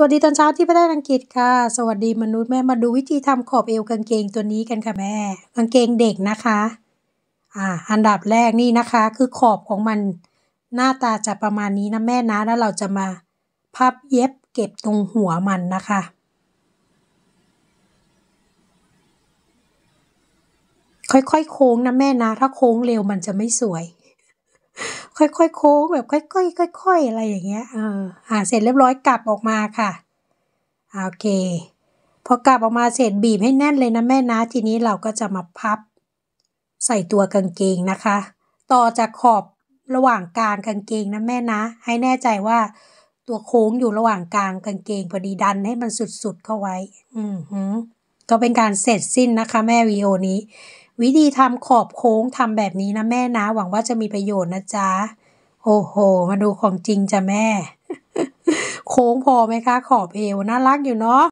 สวัสดีตอนเช้าที่ประเทศอังกฤษค่ะ สวัสดีมนุษย์แม่ มาดูวิธีทำขอบเอวกางเกงตัวนี้กันค่ะแม่ กางเกงเด็กนะคะ อ่า อันดับแรกนี่นะคะ คือขอบของมันหน้าตาจะประมาณนี้นะแม่นะแล้วเราจะมาพับเย็บเก็บตรงหัวมันนะคะ ค่อยๆโค้งนะแม่นะ ถ้าโค้งเร็วมันจะไม่สวยค่อยๆโค้ง แบบ ค่อยๆค่อยๆอะไรอย่างเงี้ยเอออ่าเสร็จเรียบร้อยกลับออกมาค่ะ โอเค พอกลับออกมาเสร็จบีบให้แน่นเลยนะแม่นะ ทีนี้เราก็จะมาพับ ใส่ตัวกางเกงนะคะ ต่อจากขอบระหว่างกลางกางเกงนะแม่นะ ให้แน่ใจว่าตัวโค้งอยู่ระหว่างกลางกางเกงพอดีดันให้มันสุดๆเข้าไว้ อือหือก็เป็นการเสร็จสิ้นนะคะ แม่วีโอนี้วิธีทำขอบโค้งทำแบบนี้นะแม่นะ หวังว่าจะมีประโยชน์นะจ๊ะโอ้โห มาดูของจริงจ้ะแม่ โค้งพอไหมคะ ขอบเอวน่ารักอยู่เนาะ